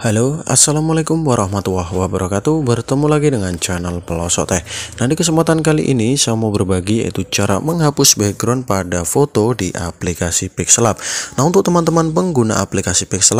Halo assalamualaikum warahmatullahi wabarakatuh bertemu lagi dengan channel pelosok teh Nah di kesempatan kali ini saya mau berbagi yaitu cara menghapus background pada foto di aplikasi pixelab Nah untuk teman-teman pengguna aplikasi pixelab